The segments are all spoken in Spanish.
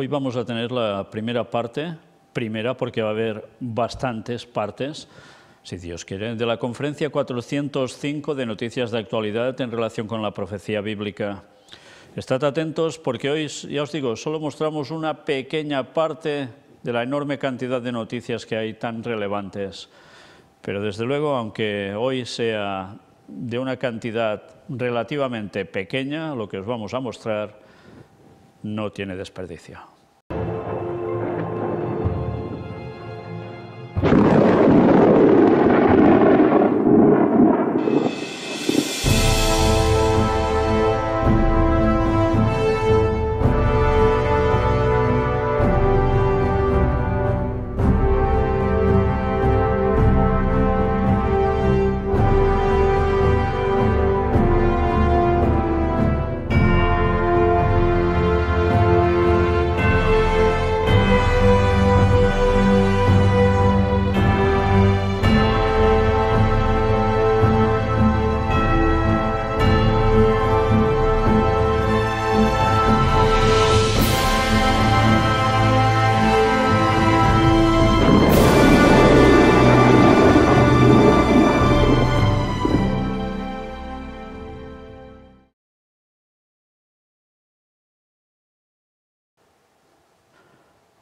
Hoy vamos a tener la primera parte, primera porque va a haber bastantes partes, si Dios quiere, de la conferencia 405 de Noticias de Actualidad en relación con la profecía bíblica. Estad atentos porque hoy, ya os digo, solo mostramos una pequeña parte de la enorme cantidad de noticias que hay tan relevantes. Pero desde luego, aunque hoy sea de una cantidad relativamente pequeña, lo que os vamos a mostrar no tiene desperdicio.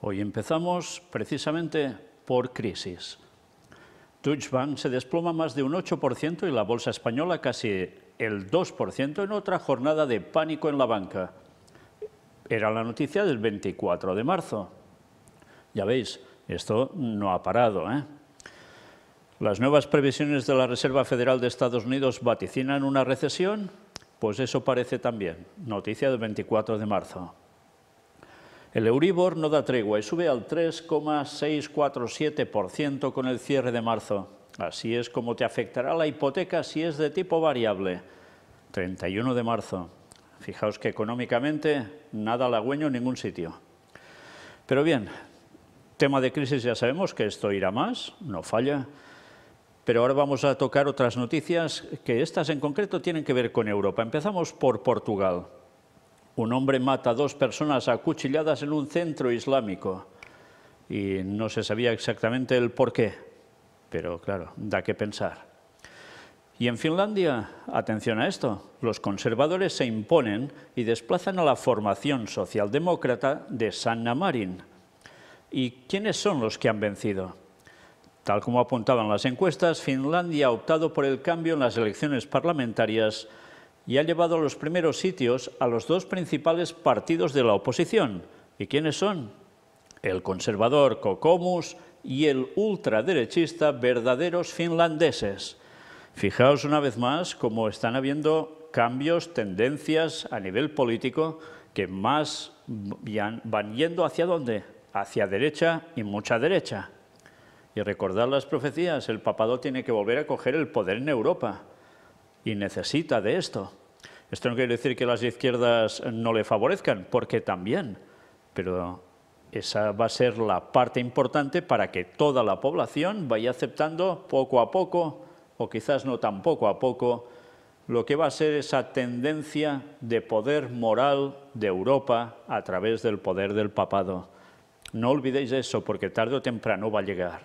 Hoy empezamos precisamente por crisis. Deutsche Bank se desploma más de un 8% y la bolsa española casi el 2% en otra jornada de pánico en la banca. Era la noticia del 24 de marzo. Ya veis, esto no ha parado. ¿eh? Las nuevas previsiones de la Reserva Federal de Estados Unidos vaticinan una recesión, pues eso parece también. Noticia del 24 de marzo. El Euribor no da tregua y sube al 3,647% con el cierre de marzo. Así es como te afectará la hipoteca si es de tipo variable. 31 de marzo. Fijaos que económicamente nada halagüeño en ningún sitio. Pero bien, tema de crisis ya sabemos que esto irá más, no falla. Pero ahora vamos a tocar otras noticias que estas en concreto tienen que ver con Europa. Empezamos por Portugal. Un hombre mata a dos personas acuchilladas en un centro islámico y no se sabía exactamente el por qué, pero claro, da que pensar. Y en Finlandia, atención a esto, los conservadores se imponen y desplazan a la formación socialdemócrata de Sanna Marin. ¿Y quiénes son los que han vencido? Tal como apuntaban las encuestas, Finlandia ha optado por el cambio en las elecciones parlamentarias y ha llevado a los primeros sitios a los dos principales partidos de la oposición. ¿Y quiénes son? El conservador Cocomus y el ultraderechista Verdaderos Finlandeses. Fijaos una vez más cómo están habiendo cambios, tendencias a nivel político que más van yendo hacia dónde? Hacia derecha y mucha derecha. Y recordad las profecías, el papado tiene que volver a coger el poder en Europa y necesita de esto. Esto no quiere decir que las izquierdas no le favorezcan, porque también, pero esa va a ser la parte importante para que toda la población vaya aceptando poco a poco, o quizás no tan poco a poco, lo que va a ser esa tendencia de poder moral de Europa a través del poder del papado. No olvidéis eso, porque tarde o temprano va a llegar.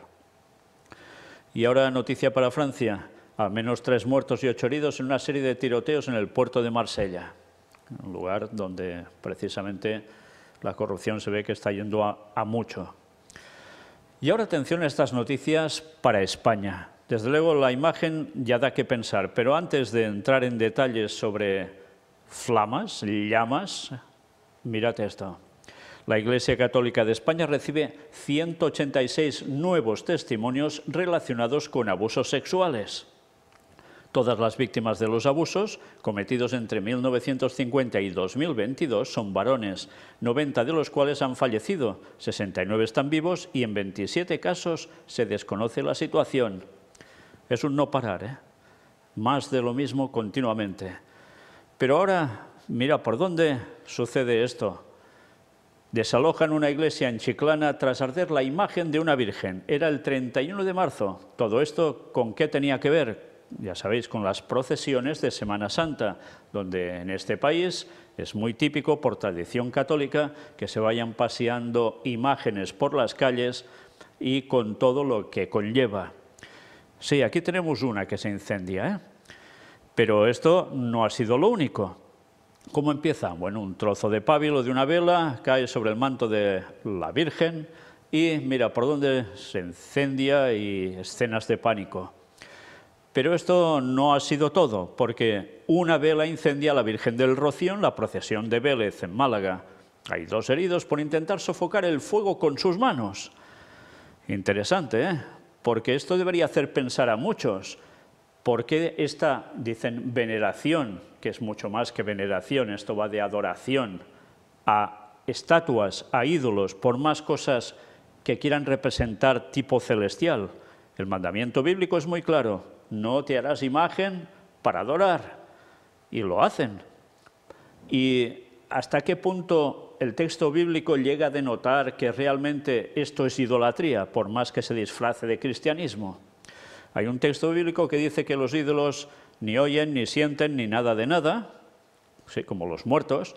Y ahora noticia para Francia al menos tres muertos y ocho heridos en una serie de tiroteos en el puerto de Marsella, un lugar donde precisamente la corrupción se ve que está yendo a, mucho. Y ahora atención a estas noticias para España. Desde luego la imagen ya da que pensar, pero antes de entrar en detalles sobre flamas, llamas, mirad esto. La Iglesia Católica de España recibe 186 nuevos testimonios relacionados con abusos sexuales. Todas las víctimas de los abusos cometidos entre 1950 y 2022 son varones, 90 de los cuales han fallecido, 69 están vivos y en 27 casos se desconoce la situación. Es un no parar, ¿eh? más de lo mismo continuamente. Pero ahora, mira por dónde sucede esto. Desalojan una iglesia en Chiclana tras arder la imagen de una virgen. Era el 31 de marzo. ¿Todo esto con qué tenía que ver? ya sabéis, con las procesiones de Semana Santa, donde en este país es muy típico, por tradición católica, que se vayan paseando imágenes por las calles y con todo lo que conlleva. Sí, aquí tenemos una que se incendia, ¿eh? pero esto no ha sido lo único. ¿Cómo empieza? Bueno, un trozo de pábilo de una vela cae sobre el manto de la Virgen y mira por dónde se incendia y escenas de pánico. Pero esto no ha sido todo, porque una vela incendia a la Virgen del Rocío en la procesión de Vélez, en Málaga. Hay dos heridos por intentar sofocar el fuego con sus manos. Interesante, ¿eh? Porque esto debería hacer pensar a muchos. ¿Por qué esta, dicen, veneración, que es mucho más que veneración, esto va de adoración a estatuas, a ídolos, por más cosas que quieran representar tipo celestial? El mandamiento bíblico es muy claro, no te harás imagen para adorar. Y lo hacen. ¿Y hasta qué punto el texto bíblico llega a denotar que realmente esto es idolatría, por más que se disfrace de cristianismo? Hay un texto bíblico que dice que los ídolos ni oyen, ni sienten, ni nada de nada, como los muertos,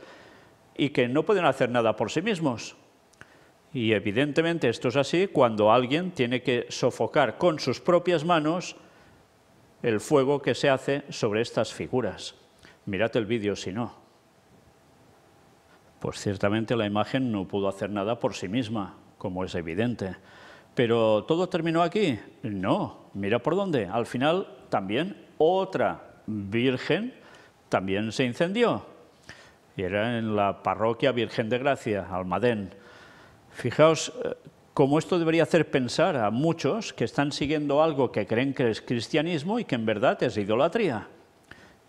y que no pueden hacer nada por sí mismos. Y evidentemente esto es así cuando alguien tiene que sofocar con sus propias manos el fuego que se hace sobre estas figuras. Mirad el vídeo si no. Pues ciertamente la imagen no pudo hacer nada por sí misma, como es evidente. Pero todo terminó aquí. No, mira por dónde. Al final también otra virgen también se incendió. Y era en la parroquia Virgen de Gracia, Almadén. Fijaos eh, como esto debería hacer pensar a muchos que están siguiendo algo que creen que es cristianismo y que en verdad es idolatría.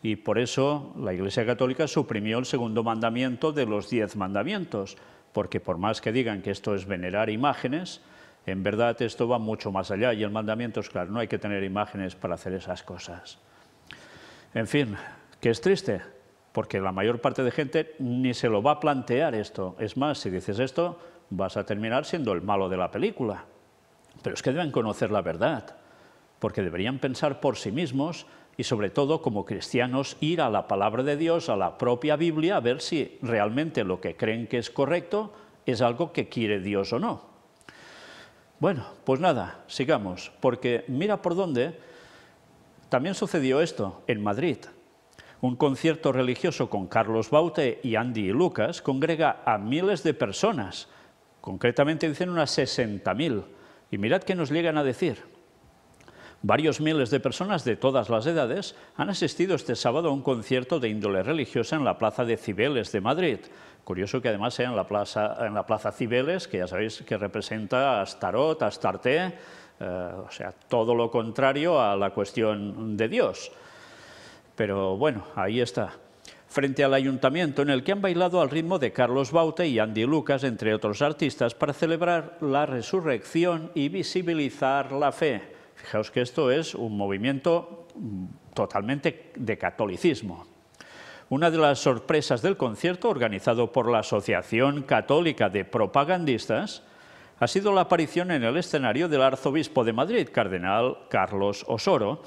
Y por eso la Iglesia Católica suprimió el segundo mandamiento de los diez mandamientos, porque por más que digan que esto es venerar imágenes, en verdad esto va mucho más allá y el mandamiento es claro, no hay que tener imágenes para hacer esas cosas. En fin, que es triste, porque la mayor parte de gente ni se lo va a plantear esto. Es más, si dices esto, vas a terminar siendo el malo de la película. Pero es que deben conocer la verdad, porque deberían pensar por sí mismos y sobre todo como cristianos ir a la palabra de Dios, a la propia Biblia, a ver si realmente lo que creen que es correcto es algo que quiere Dios o no. Bueno, pues nada, sigamos, porque mira por dónde también sucedió esto en Madrid. Un concierto religioso con Carlos Baute y Andy y Lucas congrega a miles de personas Concretamente dicen unas 60.000. Y mirad qué nos llegan a decir. Varios miles de personas de todas las edades han asistido este sábado a un concierto de índole religiosa en la Plaza de Cibeles de Madrid. Curioso que además sea en la Plaza, en la plaza Cibeles, que ya sabéis que representa a Astarot, Astarte, eh, o sea, todo lo contrario a la cuestión de Dios. Pero bueno, ahí está frente al ayuntamiento en el que han bailado al ritmo de Carlos Baute y Andy Lucas, entre otros artistas, para celebrar la resurrección y visibilizar la fe. Fijaos que esto es un movimiento mm, totalmente de catolicismo. Una de las sorpresas del concierto, organizado por la Asociación Católica de Propagandistas, ha sido la aparición en el escenario del arzobispo de Madrid, cardenal Carlos Osoro,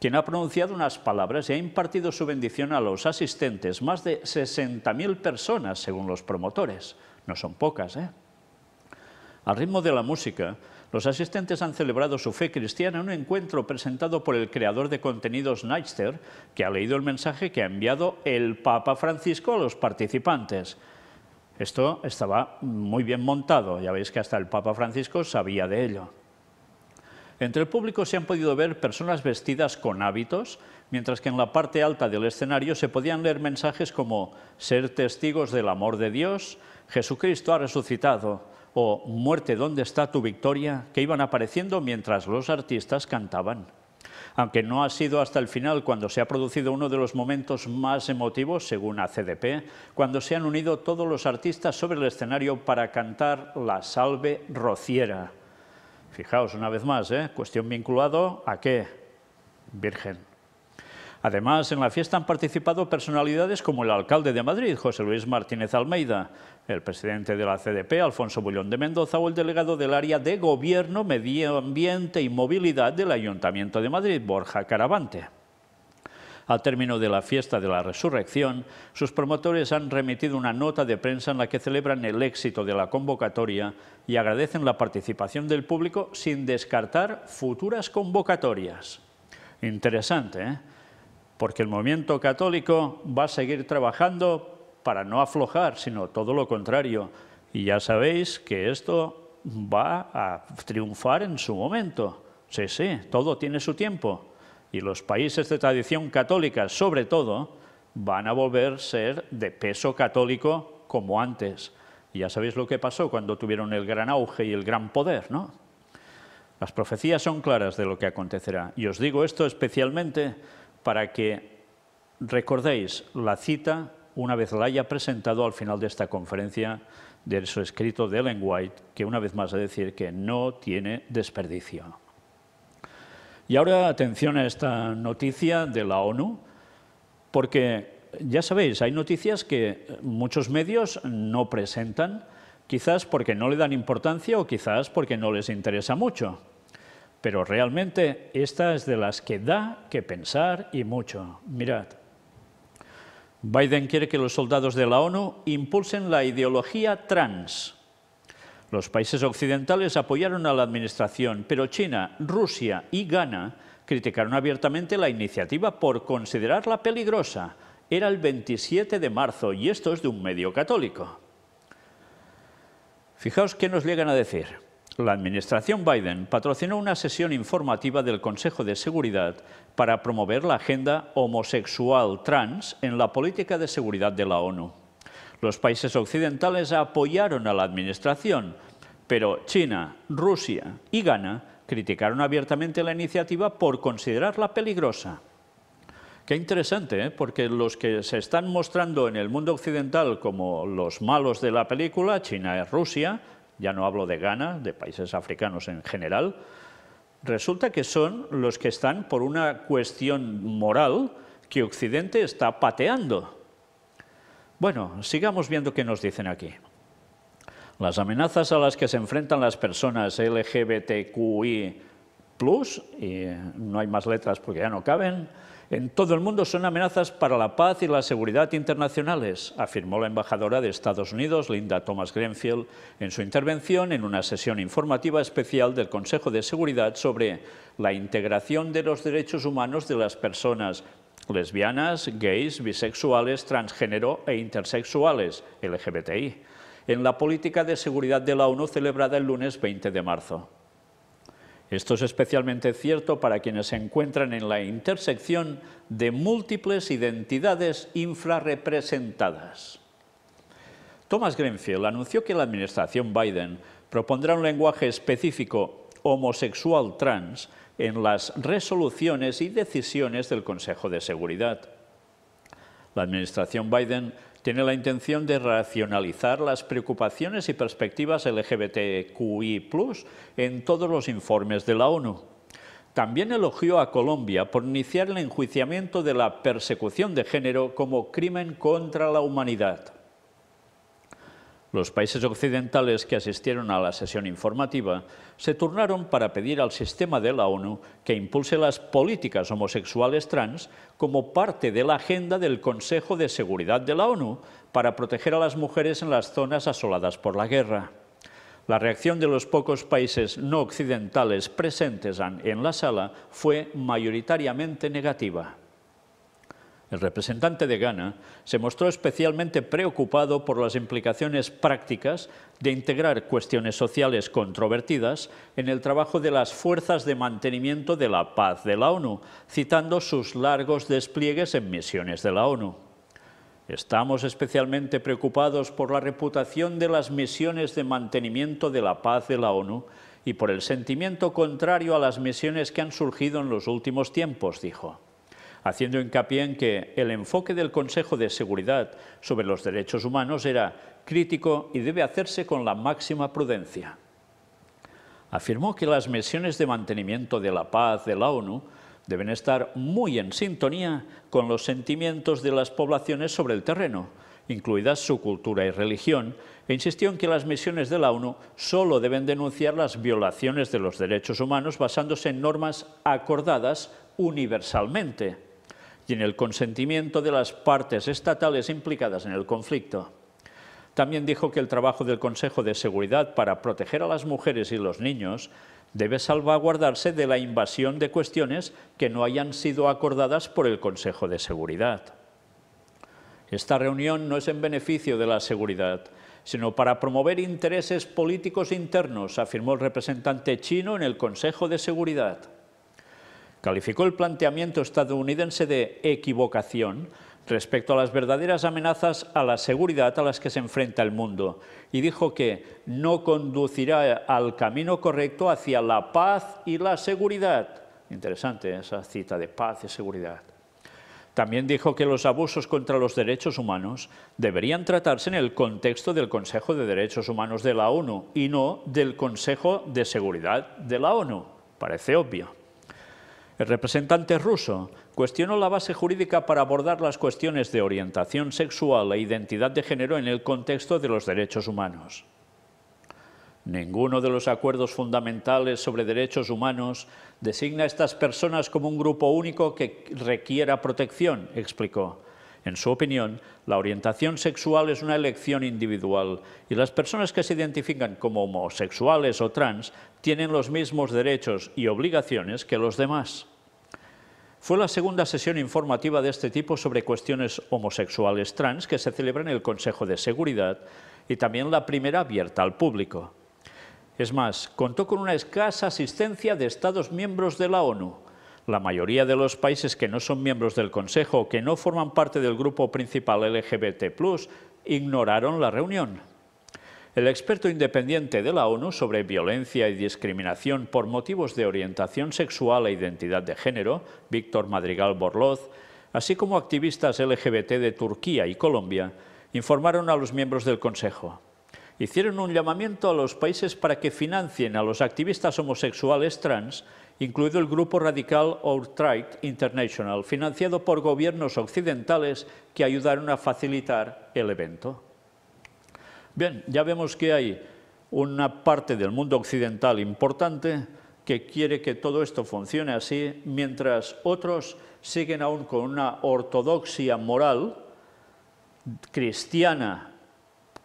quien ha pronunciado unas palabras y ha impartido su bendición a los asistentes, más de 60.000 personas según los promotores. No son pocas, ¿eh? Al ritmo de la música, los asistentes han celebrado su fe cristiana en un encuentro presentado por el creador de contenidos Nightster, que ha leído el mensaje que ha enviado el Papa Francisco a los participantes. Esto estaba muy bien montado, ya veis que hasta el Papa Francisco sabía de ello. Entre el público se han podido ver personas vestidas con hábitos, mientras que en la parte alta del escenario se podían leer mensajes como «Ser testigos del amor de Dios», «Jesucristo ha resucitado» o «Muerte, ¿dónde está tu victoria?», que iban apareciendo mientras los artistas cantaban. Aunque no ha sido hasta el final cuando se ha producido uno de los momentos más emotivos, según ACDP, cuando se han unido todos los artistas sobre el escenario para cantar la Salve Rociera, Fijaos una vez más, ¿eh? cuestión vinculado a qué? Virgen. Además, en la fiesta han participado personalidades como el alcalde de Madrid, José Luis Martínez Almeida, el presidente de la CDP, Alfonso Bullón de Mendoza, o el delegado del área de Gobierno, Medio Ambiente y Movilidad del Ayuntamiento de Madrid, Borja Caravante. Al término de la fiesta de la resurrección, sus promotores han remitido una nota de prensa en la que celebran el éxito de la convocatoria y agradecen la participación del público sin descartar futuras convocatorias. Interesante, ¿eh? porque el movimiento católico va a seguir trabajando para no aflojar, sino todo lo contrario. Y ya sabéis que esto va a triunfar en su momento. Sí, sí, todo tiene su tiempo. Y los países de tradición católica, sobre todo, van a volver a ser de peso católico como antes. ya sabéis lo que pasó cuando tuvieron el gran auge y el gran poder, ¿no? Las profecías son claras de lo que acontecerá. Y os digo esto especialmente para que recordéis la cita una vez la haya presentado al final de esta conferencia de su escrito de Ellen White, que una vez más a decir que no tiene desperdicio. Y ahora atención a esta noticia de la ONU, porque ya sabéis, hay noticias que muchos medios no presentan, quizás porque no le dan importancia o quizás porque no les interesa mucho. Pero realmente esta es de las que da que pensar y mucho. Mirad, Biden quiere que los soldados de la ONU impulsen la ideología trans los países occidentales apoyaron a la administración, pero China, Rusia y Ghana criticaron abiertamente la iniciativa por considerarla peligrosa. Era el 27 de marzo y esto es de un medio católico. Fijaos qué nos llegan a decir. La administración Biden patrocinó una sesión informativa del Consejo de Seguridad para promover la agenda homosexual trans en la política de seguridad de la ONU. Los países occidentales apoyaron a la administración, pero China, Rusia y Ghana criticaron abiertamente la iniciativa por considerarla peligrosa. Qué interesante, ¿eh? porque los que se están mostrando en el mundo occidental como los malos de la película, China y Rusia, ya no hablo de Ghana, de países africanos en general, resulta que son los que están por una cuestión moral que Occidente está pateando. Bueno, sigamos viendo qué nos dicen aquí. Las amenazas a las que se enfrentan las personas LGBTQI+, y no hay más letras porque ya no caben, en todo el mundo son amenazas para la paz y la seguridad internacionales, afirmó la embajadora de Estados Unidos, Linda Thomas grenfield en su intervención en una sesión informativa especial del Consejo de Seguridad sobre la integración de los derechos humanos de las personas lesbianas, gays, bisexuales, transgénero e intersexuales, LGBTI, en la política de seguridad de la ONU celebrada el lunes 20 de marzo. Esto es especialmente cierto para quienes se encuentran en la intersección de múltiples identidades infrarrepresentadas. Thomas Grenfell anunció que la administración Biden propondrá un lenguaje específico homosexual trans en las resoluciones y decisiones del Consejo de Seguridad. La administración Biden tiene la intención de racionalizar las preocupaciones y perspectivas LGBTQI+, en todos los informes de la ONU. También elogió a Colombia por iniciar el enjuiciamiento de la persecución de género como crimen contra la humanidad. Los países occidentales que asistieron a la sesión informativa se turnaron para pedir al sistema de la ONU que impulse las políticas homosexuales trans como parte de la agenda del Consejo de Seguridad de la ONU para proteger a las mujeres en las zonas asoladas por la guerra. La reacción de los pocos países no occidentales presentes en la sala fue mayoritariamente negativa. El representante de Ghana se mostró especialmente preocupado por las implicaciones prácticas de integrar cuestiones sociales controvertidas en el trabajo de las fuerzas de mantenimiento de la paz de la ONU, citando sus largos despliegues en misiones de la ONU. Estamos especialmente preocupados por la reputación de las misiones de mantenimiento de la paz de la ONU y por el sentimiento contrario a las misiones que han surgido en los últimos tiempos, dijo haciendo hincapié en que el enfoque del Consejo de Seguridad sobre los derechos humanos era crítico y debe hacerse con la máxima prudencia. Afirmó que las misiones de mantenimiento de la paz de la ONU deben estar muy en sintonía con los sentimientos de las poblaciones sobre el terreno, incluidas su cultura y religión, e insistió en que las misiones de la ONU solo deben denunciar las violaciones de los derechos humanos basándose en normas acordadas universalmente y en el consentimiento de las partes estatales implicadas en el conflicto. También dijo que el trabajo del Consejo de Seguridad para proteger a las mujeres y los niños debe salvaguardarse de la invasión de cuestiones que no hayan sido acordadas por el Consejo de Seguridad. Esta reunión no es en beneficio de la seguridad, sino para promover intereses políticos internos, afirmó el representante chino en el Consejo de Seguridad calificó el planteamiento estadounidense de equivocación respecto a las verdaderas amenazas a la seguridad a las que se enfrenta el mundo y dijo que no conducirá al camino correcto hacia la paz y la seguridad. Interesante esa cita de paz y seguridad. También dijo que los abusos contra los derechos humanos deberían tratarse en el contexto del Consejo de Derechos Humanos de la ONU y no del Consejo de Seguridad de la ONU. Parece obvio. El representante ruso cuestionó la base jurídica para abordar las cuestiones de orientación sexual e identidad de género en el contexto de los derechos humanos. Ninguno de los acuerdos fundamentales sobre derechos humanos designa a estas personas como un grupo único que requiera protección, explicó. En su opinión, la orientación sexual es una elección individual y las personas que se identifican como homosexuales o trans tienen los mismos derechos y obligaciones que los demás. Fue la segunda sesión informativa de este tipo sobre cuestiones homosexuales trans que se celebra en el Consejo de Seguridad y también la primera abierta al público. Es más, contó con una escasa asistencia de Estados miembros de la ONU. La mayoría de los países que no son miembros del Consejo o que no forman parte del grupo principal LGBT+, ignoraron la reunión. El experto independiente de la ONU sobre violencia y discriminación por motivos de orientación sexual e identidad de género, Víctor Madrigal Borloz, así como activistas LGBT de Turquía y Colombia, informaron a los miembros del Consejo. Hicieron un llamamiento a los países para que financien a los activistas homosexuales trans, incluido el grupo radical Outright International, financiado por gobiernos occidentales que ayudaron a facilitar el evento. Bien, ya vemos que hay una parte del mundo occidental importante que quiere que todo esto funcione así, mientras otros siguen aún con una ortodoxia moral cristiana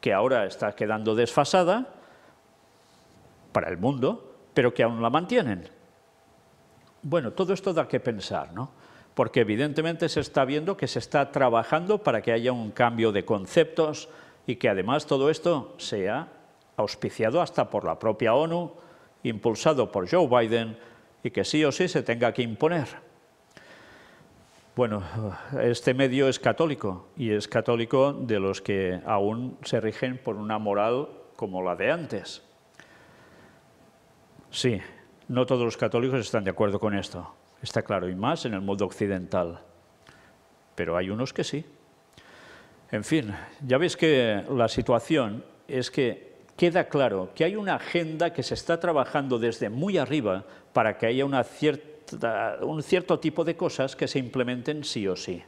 que ahora está quedando desfasada para el mundo, pero que aún la mantienen. Bueno, todo esto da que pensar, ¿no? Porque evidentemente se está viendo que se está trabajando para que haya un cambio de conceptos, y que además todo esto sea auspiciado hasta por la propia ONU, impulsado por Joe Biden y que sí o sí se tenga que imponer. Bueno, este medio es católico y es católico de los que aún se rigen por una moral como la de antes. Sí, no todos los católicos están de acuerdo con esto, está claro, y más en el mundo occidental. Pero hay unos que sí. En fin, ya veis que la situación es que queda claro que hay una agenda que se está trabajando desde muy arriba para que haya un cierto tipo de cosas que se implementen sí o sí.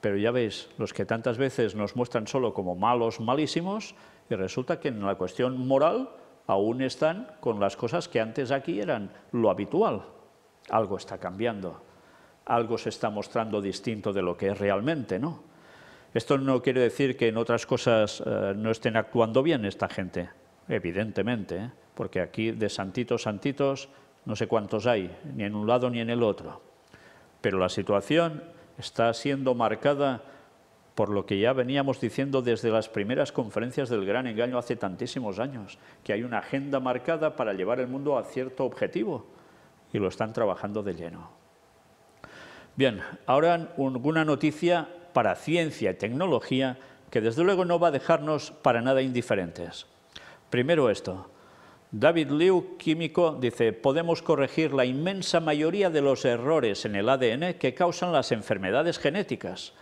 Pero ya veis, los que tantas veces nos muestran solo como malos, malísimos, y resulta que en la cuestión moral aún están con las cosas que antes aquí eran lo habitual. Algo está cambiando, algo se está mostrando distinto de lo que es realmente, ¿no? Esto no quiere decir que en otras cosas eh, no estén actuando bien esta gente, evidentemente, ¿eh? porque aquí de santitos, santitos, no sé cuántos hay, ni en un lado ni en el otro. Pero la situación está siendo marcada por lo que ya veníamos diciendo desde las primeras conferencias del gran engaño hace tantísimos años, que hay una agenda marcada para llevar el mundo a cierto objetivo, y lo están trabajando de lleno. Bien, ahora una noticia para ciencia y tecnología que desde luego no va a dejarnos para nada indiferentes. Primero esto. David Liu, químico, dice, podemos corregir la inmensa mayoría de los errores en el ADN que causan las enfermedades genéticas.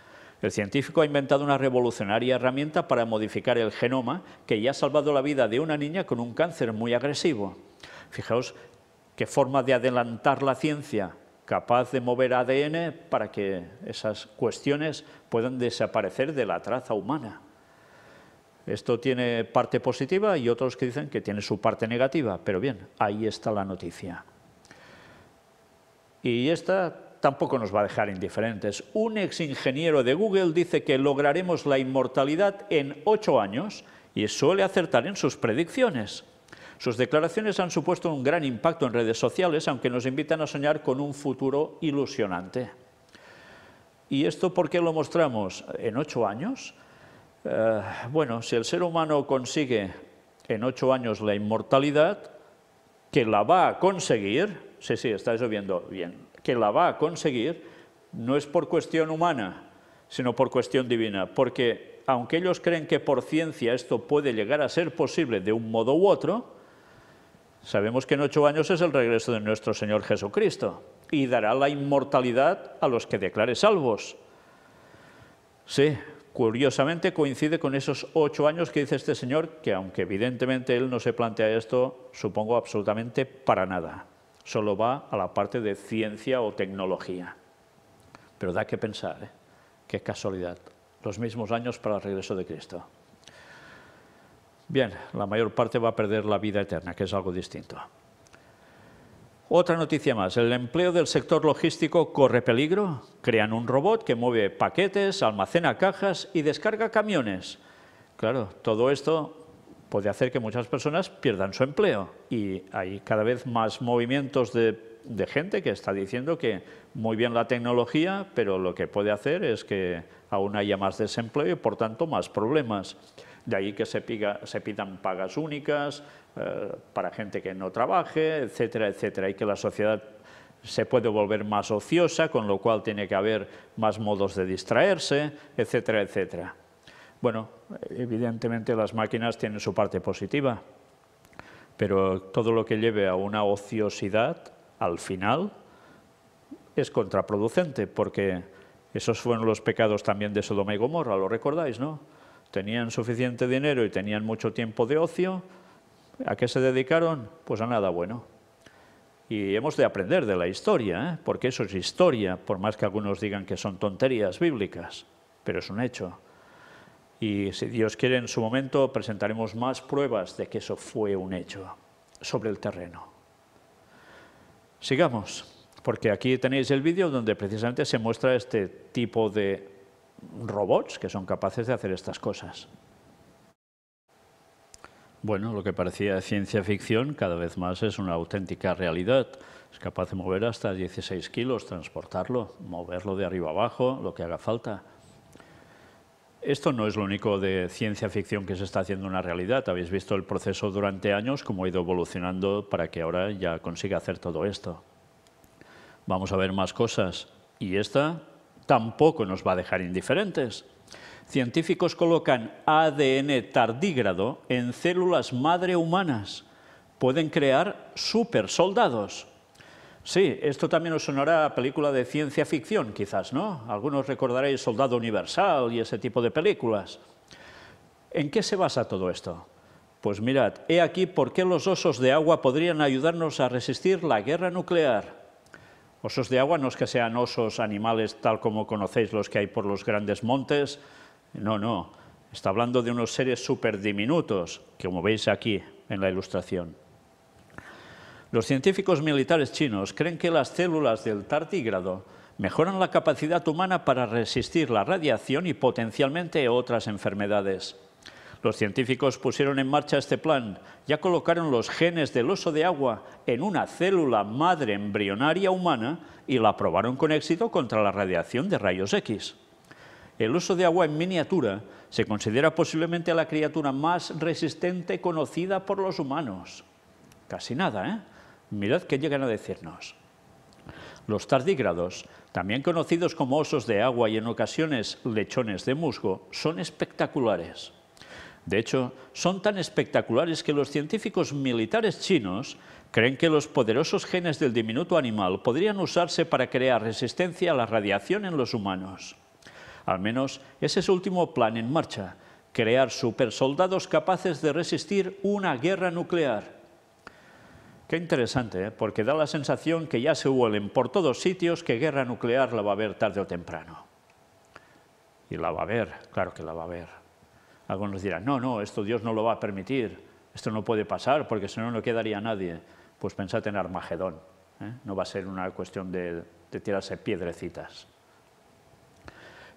El científico ha inventado una revolucionaria herramienta para modificar el genoma que ya ha salvado la vida de una niña con un cáncer muy agresivo. Fijaos qué forma de adelantar la ciencia capaz de mover ADN para que esas cuestiones puedan desaparecer de la traza humana. Esto tiene parte positiva y otros que dicen que tiene su parte negativa, pero bien, ahí está la noticia. Y esta tampoco nos va a dejar indiferentes. Un ex ingeniero de Google dice que lograremos la inmortalidad en ocho años y suele acertar en sus predicciones. Sus declaraciones han supuesto un gran impacto en redes sociales, aunque nos invitan a soñar con un futuro ilusionante. ¿Y esto por qué lo mostramos? ¿En ocho años? Eh, bueno, si el ser humano consigue en ocho años la inmortalidad, que la va a conseguir, sí, sí, estáis oyendo bien, que la va a conseguir, no es por cuestión humana, sino por cuestión divina, porque aunque ellos creen que por ciencia esto puede llegar a ser posible de un modo u otro, Sabemos que en ocho años es el regreso de nuestro Señor Jesucristo y dará la inmortalidad a los que declare salvos. Sí, curiosamente coincide con esos ocho años que dice este señor, que aunque evidentemente él no se plantea esto, supongo absolutamente para nada. Solo va a la parte de ciencia o tecnología. Pero da que pensar, ¿eh? qué casualidad, los mismos años para el regreso de Cristo. Bien, la mayor parte va a perder la vida eterna, que es algo distinto. Otra noticia más, el empleo del sector logístico corre peligro. Crean un robot que mueve paquetes, almacena cajas y descarga camiones. Claro, todo esto puede hacer que muchas personas pierdan su empleo y hay cada vez más movimientos de, gente que está diciendo que muy bien la tecnología, pero lo que puede hacer es que aún haya más desempleo y por tanto más problemas de ahí que se, pidan pagas únicas eh, para gente que no trabaje, etcétera, etcétera, y que la sociedad se puede volver más ociosa, con lo cual tiene que haber más modos de distraerse, etcétera, etcétera. Bueno, evidentemente las máquinas tienen su parte positiva, pero todo lo que lleve a una ociosidad, al final, es contraproducente, porque esos fueron los pecados también de Sodoma y Gomorra, lo recordáis, ¿no? tenían suficiente dinero y tenían mucho tiempo de ocio, ¿a qué se dedicaron? Pues a nada bueno. Y hemos de aprender de la historia, ¿eh? porque eso es historia, por más que algunos digan que son tonterías bíblicas, pero es un hecho. Y si Dios quiere, en su momento presentaremos más pruebas de que eso fue un hecho sobre el terreno. Sigamos, porque aquí tenéis el vídeo donde precisamente se muestra este tipo de robots que son capaces de hacer estas cosas. Bueno, lo que parecía ciencia ficción cada vez más es una auténtica realidad. Es capaz de mover hasta 16 kilos, transportarlo, moverlo de arriba abajo, lo que haga falta. Esto no es lo único de ciencia ficción que se está haciendo una realidad. Habéis visto el proceso durante años, cómo ha ido evolucionando para que ahora ya consiga hacer todo esto. Vamos a ver más cosas. Y esta tampoco nos va a dejar indiferentes. Científicos colocan ADN tardígrado en células madre humanas. Pueden crear supersoldados. Sí, esto también os sonará a película de ciencia ficción, quizás, ¿no? Algunos recordaréis Soldado Universal y ese tipo de películas. ¿En qué se basa todo esto? Pues mirad, he aquí por qué los osos de agua podrían ayudarnos a resistir la guerra nuclear. Osos de agua no es que sean osos animales tal como conocéis los que hay por los grandes montes, no, no, está hablando de unos seres súper diminutos, como veis aquí en la ilustración. Los científicos militares chinos creen que las células del tartígrado mejoran la capacidad humana para resistir la radiación y potencialmente otras enfermedades. Los científicos pusieron en marcha este plan. Ya colocaron los genes del oso de agua en una célula madre embrionaria humana y la probaron con éxito contra la radiación de rayos X. El oso de agua en miniatura se considera posiblemente la criatura más resistente conocida por los humanos. Casi nada, ¿eh? Mirad qué llegan a decirnos. Los tardígrados, también conocidos como osos de agua y en ocasiones lechones de musgo, son espectaculares. De hecho, son tan espectaculares que los científicos militares chinos creen que los poderosos genes del diminuto animal podrían usarse para crear resistencia a la radiación en los humanos. Al menos ese es el último plan en marcha, crear supersoldados capaces de resistir una guerra nuclear. Qué interesante, ¿eh? porque da la sensación que ya se huelen por todos sitios que guerra nuclear la va a haber tarde o temprano. Y la va a haber, claro que la va a haber. Algunos dirán, no, no, esto Dios no lo va a permitir, esto no puede pasar porque si no, no quedaría nadie. Pues pensad en Armagedón, ¿eh? no va a ser una cuestión de, de tirarse piedrecitas.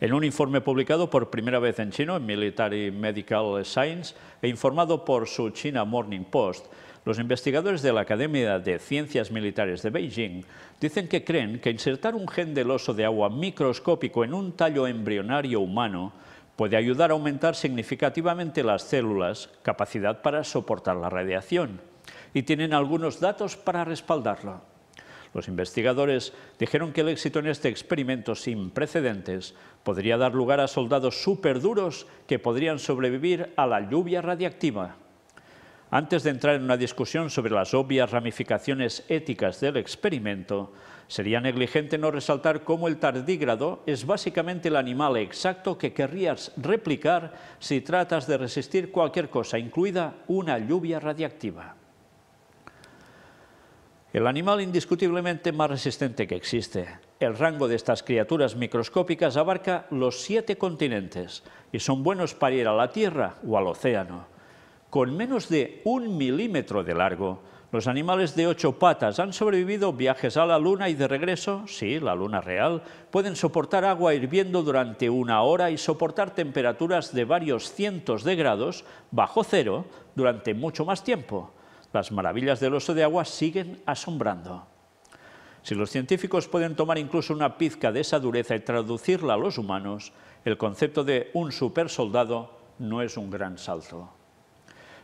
En un informe publicado por primera vez en chino, en Military Medical Science, e informado por su China Morning Post, los investigadores de la Academia de Ciencias Militares de Beijing dicen que creen que insertar un gen del oso de agua microscópico en un tallo embrionario humano Puede ayudar a aumentar significativamente las células, capacidad para soportar la radiación, y tienen algunos datos para respaldarlo. Los investigadores dijeron que el éxito en este experimento sin precedentes podría dar lugar a soldados súper duros que podrían sobrevivir a la lluvia radiactiva. Antes de entrar en una discusión sobre las obvias ramificaciones éticas del experimento, Sería negligente no resaltar cómo el tardígrado es básicamente el animal exacto que querrías replicar si tratas de resistir cualquier cosa, incluida una lluvia radiactiva. El animal indiscutiblemente más resistente que existe. El rango de estas criaturas microscópicas abarca los siete continentes y son buenos para ir a la Tierra o al océano. Con menos de un milímetro de largo, los animales de ocho patas han sobrevivido viajes a la Luna y de regreso, sí, la Luna real, pueden soportar agua hirviendo durante una hora y soportar temperaturas de varios cientos de grados bajo cero durante mucho más tiempo. Las maravillas del oso de agua siguen asombrando. Si los científicos pueden tomar incluso una pizca de esa dureza y traducirla a los humanos, el concepto de un supersoldado no es un gran salto.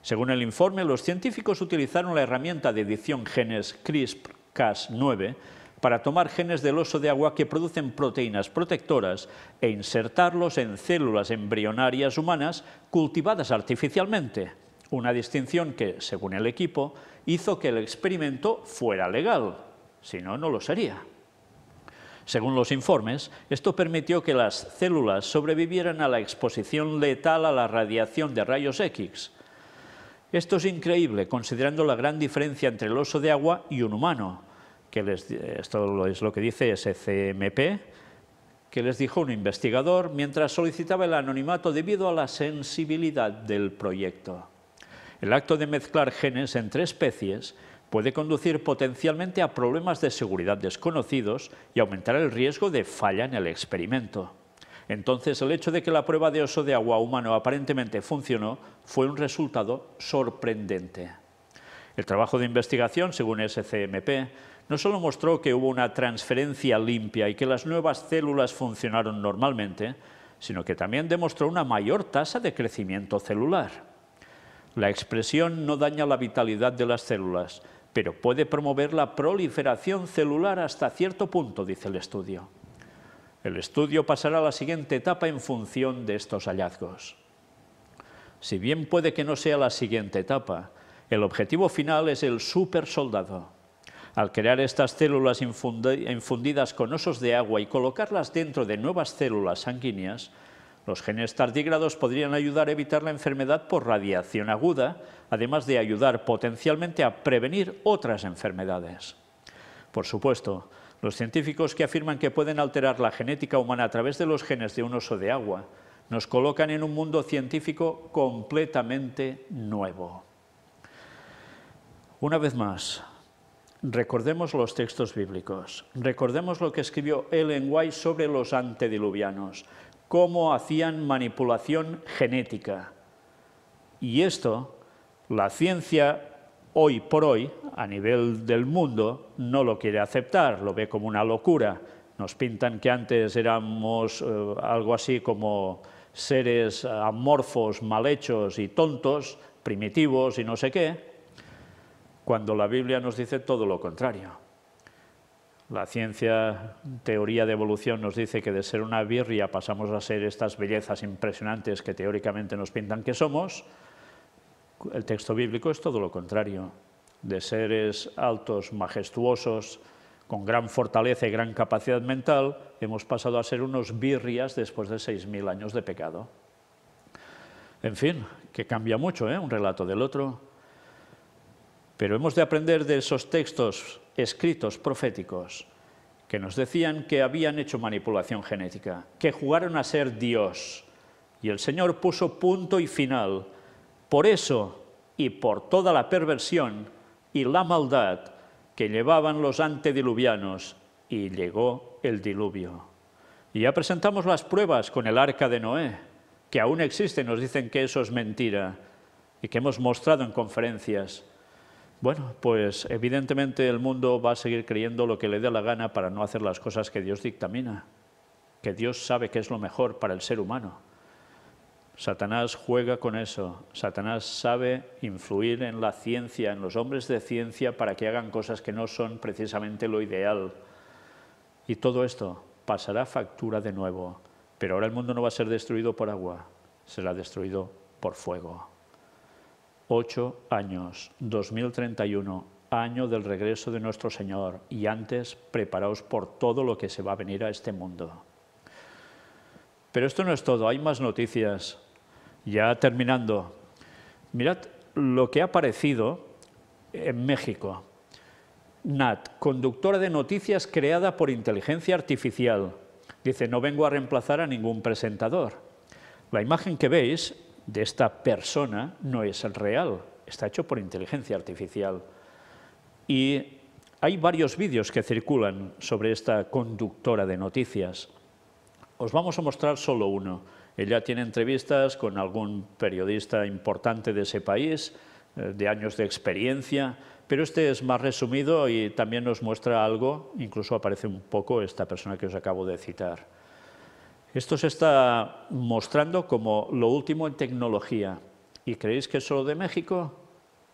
Según el informe, los científicos utilizaron la herramienta de edición genes CRISPR-Cas9 para tomar genes del oso de agua que producen proteínas protectoras e insertarlos en células embrionarias humanas cultivadas artificialmente, una distinción que, según el equipo, hizo que el experimento fuera legal, si no, no lo sería. Según los informes, esto permitió que las células sobrevivieran a la exposición letal a la radiación de rayos X, esto es increíble, considerando la gran diferencia entre el oso de agua y un humano, que esto es lo que dice SCMP, que les dijo un investigador mientras solicitaba el anonimato debido a la sensibilidad del proyecto. El acto de mezclar genes entre especies puede conducir potencialmente a problemas de seguridad desconocidos y aumentar el riesgo de falla en el experimento. Entonces, el hecho de que la prueba de oso de agua humano aparentemente funcionó fue un resultado sorprendente. El trabajo de investigación, según SCMP, no solo mostró que hubo una transferencia limpia y que las nuevas células funcionaron normalmente, sino que también demostró una mayor tasa de crecimiento celular. La expresión no daña la vitalidad de las células, pero puede promover la proliferación celular hasta cierto punto, dice el estudio. El estudio pasará a la siguiente etapa en función de estos hallazgos. Si bien puede que no sea la siguiente etapa, el objetivo final es el supersoldado. Al crear estas células infundidas con osos de agua y colocarlas dentro de nuevas células sanguíneas, los genes tardígrados podrían ayudar a evitar la enfermedad por radiación aguda, además de ayudar potencialmente a prevenir otras enfermedades. Por supuesto, los científicos que afirman que pueden alterar la genética humana a través de los genes de un oso de agua nos colocan en un mundo científico completamente nuevo. Una vez más, recordemos los textos bíblicos, recordemos lo que escribió Ellen White sobre los antediluvianos, cómo hacían manipulación genética. Y esto, la ciencia hoy por hoy, a nivel del mundo no lo quiere aceptar, lo ve como una locura. Nos pintan que antes éramos eh, algo así como seres amorfos, mal hechos y tontos, primitivos y no sé qué, cuando la Biblia nos dice todo lo contrario. La ciencia, teoría de evolución, nos dice que de ser una birria pasamos a ser estas bellezas impresionantes que teóricamente nos pintan que somos. El texto bíblico es todo lo contrario de seres altos, majestuosos, con gran fortaleza y gran capacidad mental, hemos pasado a ser unos birrias después de 6.000 años de pecado. En fin, que cambia mucho ¿eh? un relato del otro. Pero hemos de aprender de esos textos escritos proféticos que nos decían que habían hecho manipulación genética, que jugaron a ser Dios. Y el Señor puso punto y final. Por eso y por toda la perversión y la maldad que llevaban los antediluvianos, y llegó el diluvio. Y ya presentamos las pruebas con el arca de Noé, que aún existe, nos dicen que eso es mentira, y que hemos mostrado en conferencias. Bueno, pues evidentemente el mundo va a seguir creyendo lo que le dé la gana para no hacer las cosas que Dios dictamina, que Dios sabe que es lo mejor para el ser humano. Satanás juega con eso. Satanás sabe influir en la ciencia, en los hombres de ciencia, para que hagan cosas que no son precisamente lo ideal. Y todo esto pasará factura de nuevo. Pero ahora el mundo no va a ser destruido por agua, será destruido por fuego. Ocho años, 2031, año del regreso de nuestro Señor. Y antes, preparaos por todo lo que se va a venir a este mundo. Pero esto no es todo, hay más noticias. Ya terminando, mirad lo que ha aparecido en México. NAT, conductora de noticias creada por inteligencia artificial. Dice, no vengo a reemplazar a ningún presentador. La imagen que veis de esta persona no es el real, está hecho por inteligencia artificial. Y hay varios vídeos que circulan sobre esta conductora de noticias. Os vamos a mostrar solo uno. Ella tiene entrevistas con algún periodista importante de ese país, eh, de años de experiencia, pero este es más resumido y también nos muestra algo, incluso aparece un poco esta persona que os acabo de citar. Esto se está mostrando como lo último en tecnología. ¿Y creéis que es solo de México?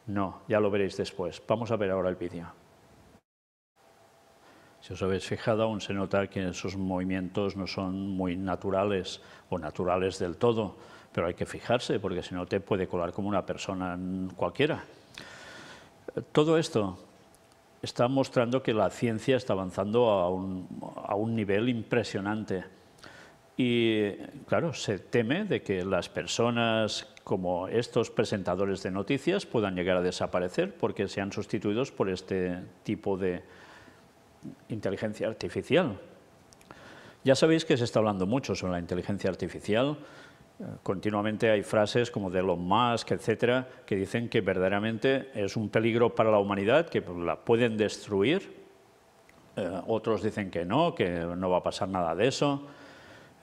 No, ya lo veréis después. Vamos a ver ahora el vídeo. Si os habéis fijado, aún se nota que esos movimientos no son muy naturales o naturales del todo, pero hay que fijarse porque si no te puede colar como una persona cualquiera. Todo esto está mostrando que la ciencia está avanzando a un, a un nivel impresionante. Y claro, se teme de que las personas como estos presentadores de noticias puedan llegar a desaparecer porque sean sustituidos por este tipo de, inteligencia artificial. Ya sabéis que se está hablando mucho sobre la inteligencia artificial. Eh, continuamente hay frases como de Elon Musk, etcétera, que dicen que verdaderamente es un peligro para la humanidad, que pues, la pueden destruir. Eh, otros dicen que no, que no va a pasar nada de eso.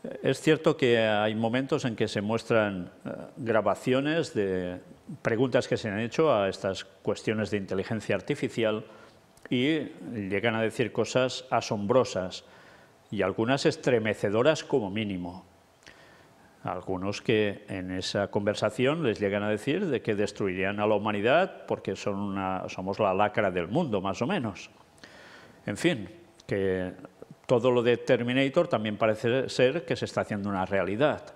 Eh, es cierto que hay momentos en que se muestran grabaciones de preguntas que se han hecho a estas cuestiones de inteligencia artificial y llegan a decir cosas asombrosas y algunas estremecedoras como mínimo. Algunos que en esa conversación les llegan a decir de que destruirían a la humanidad porque son somos la lacra del mundo, más o menos. En fin, que todo lo de Terminator también parece ser que se está haciendo una realidad.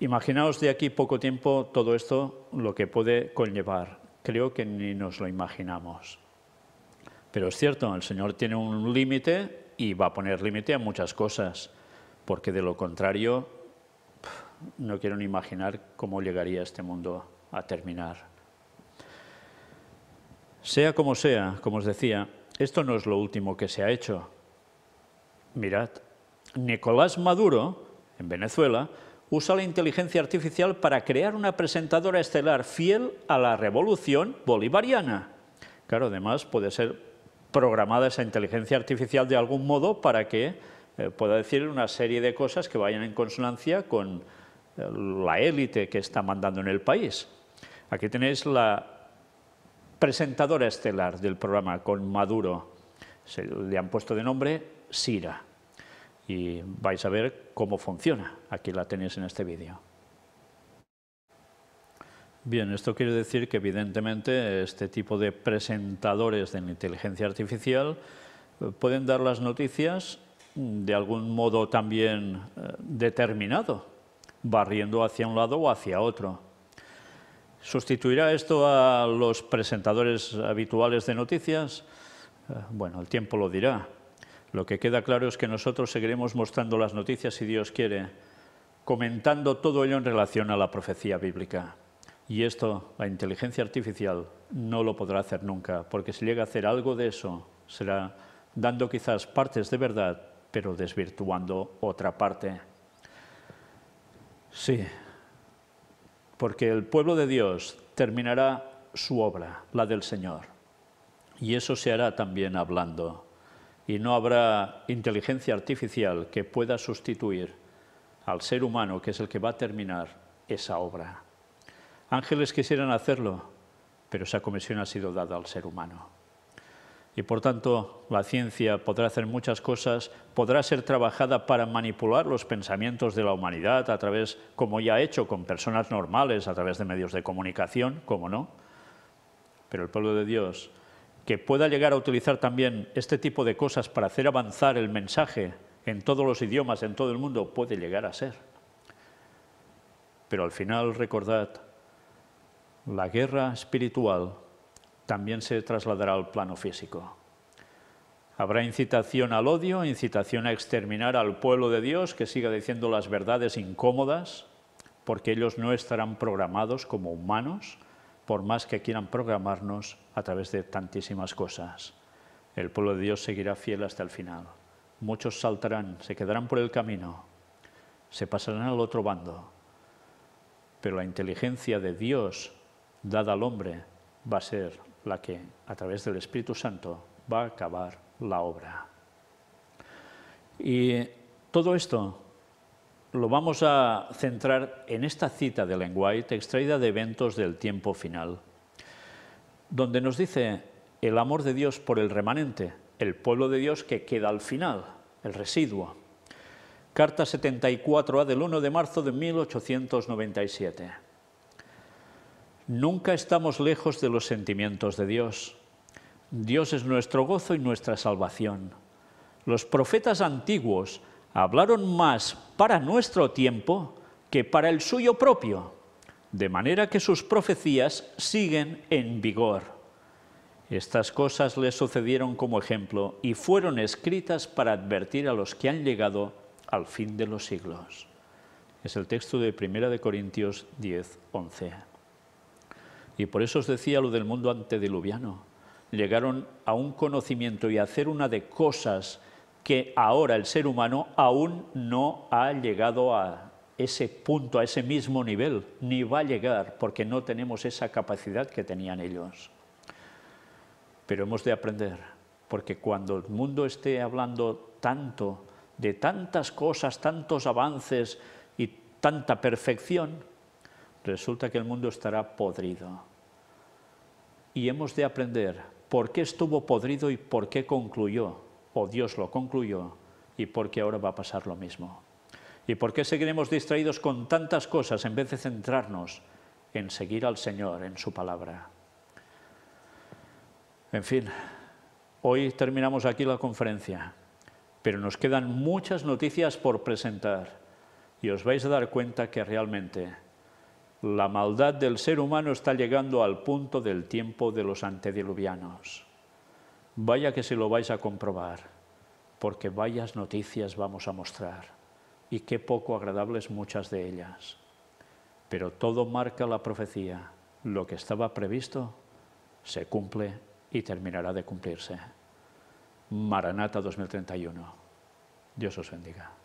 Imaginaos de aquí poco tiempo todo esto lo que puede conllevar. Creo que ni nos lo imaginamos. Pero es cierto, el Señor tiene un límite y va a poner límite a muchas cosas, porque de lo contrario no quiero ni imaginar cómo llegaría este mundo a terminar. Sea como sea, como os decía, esto no es lo último que se ha hecho. Mirad, Nicolás Maduro, en Venezuela, usa la inteligencia artificial para crear una presentadora estelar fiel a la revolución bolivariana. Claro, además puede ser programada esa inteligencia artificial de algún modo para que eh, pueda decir una serie de cosas que vayan en consonancia con eh, la élite que está mandando en el país. Aquí tenéis la presentadora estelar del programa con Maduro. Se le han puesto de nombre Sira. Y vais a ver cómo funciona. Aquí la tenéis en este vídeo. Bien, esto quiere decir que evidentemente este tipo de presentadores de inteligencia artificial eh, pueden dar las noticias de algún modo también eh, determinado, barriendo hacia un lado o hacia otro. ¿Sustituirá esto a los presentadores habituales de noticias? Eh, bueno, el tiempo lo dirá. Lo que queda claro es que nosotros seguiremos mostrando las noticias, si Dios quiere, comentando todo ello en relación a la profecía bíblica. Y esto la inteligencia artificial no lo podrá hacer nunca, porque si llega a hacer algo de eso, será dando quizás partes de verdad, pero desvirtuando otra parte. Sí, porque el pueblo de Dios terminará su obra, la del Señor. Y eso se hará también hablando. Y no habrá inteligencia artificial que pueda sustituir al ser humano, que es el que va a terminar esa obra. Ángeles quisieran hacerlo, pero esa comisión ha sido dada al ser humano. Y por tanto, la ciencia podrá hacer muchas cosas, podrá ser trabajada para manipular los pensamientos de la humanidad a través, como ya ha hecho con personas normales, a través de medios de comunicación, como no. Pero el pueblo de Dios, que pueda llegar a utilizar también este tipo de cosas para hacer avanzar el mensaje en todos los idiomas, en todo el mundo, puede llegar a ser. Pero al final recordad la guerra espiritual también se trasladará al plano físico. Habrá incitación al odio, incitación a exterminar al pueblo de Dios que siga diciendo las verdades incómodas, porque ellos no estarán programados como humanos, por más que quieran programarnos a través de tantísimas cosas. El pueblo de Dios seguirá fiel hasta el final. Muchos saltarán, se quedarán por el camino, se pasarán al otro bando. Pero la inteligencia de Dios dada al hombre va a ser la que, a través del Espíritu Santo, va a acabar la obra. Y todo esto lo vamos a centrar en esta cita de Lenguaje extraída de eventos del tiempo final, donde nos dice el amor de Dios por el remanente, el pueblo de Dios que queda al final, el residuo. Carta 74A del 1 de marzo de 1897. Nunca estamos lejos de los sentimientos de Dios. Dios es nuestro gozo y nuestra salvación. Los profetas antiguos hablaron más para nuestro tiempo que para el suyo propio, de manera que sus profecías siguen en vigor. Estas cosas le sucedieron como ejemplo y fueron escritas para advertir a los que han llegado al fin de los siglos. Es el texto de 1 de Corintios 10, y por eso os decía lo del mundo antediluviano. Llegaron a un conocimiento y a hacer una de cosas que ahora el ser humano aún no ha llegado a ese punto, a ese mismo nivel, ni va a llegar porque no tenemos esa capacidad que tenían ellos. Pero hemos de aprender, porque cuando el mundo esté hablando tanto de tantas cosas, tantos avances y tanta perfección, resulta que el mundo estará podrido y hemos de aprender por qué estuvo podrido y por qué concluyó, o Dios lo concluyó, y por qué ahora va a pasar lo mismo. Y por qué seguiremos distraídos con tantas cosas en vez de centrarnos en seguir al Señor, en su palabra. En fin, hoy terminamos aquí la conferencia, pero nos quedan muchas noticias por presentar y os vais a dar cuenta que realmente la maldad del ser humano está llegando al punto del tiempo de los antediluvianos. Vaya que si lo vais a comprobar, porque vayas noticias vamos a mostrar, y qué poco agradables muchas de ellas. Pero todo marca la profecía, lo que estaba previsto se cumple y terminará de cumplirse. Maranata 2031. Dios os bendiga.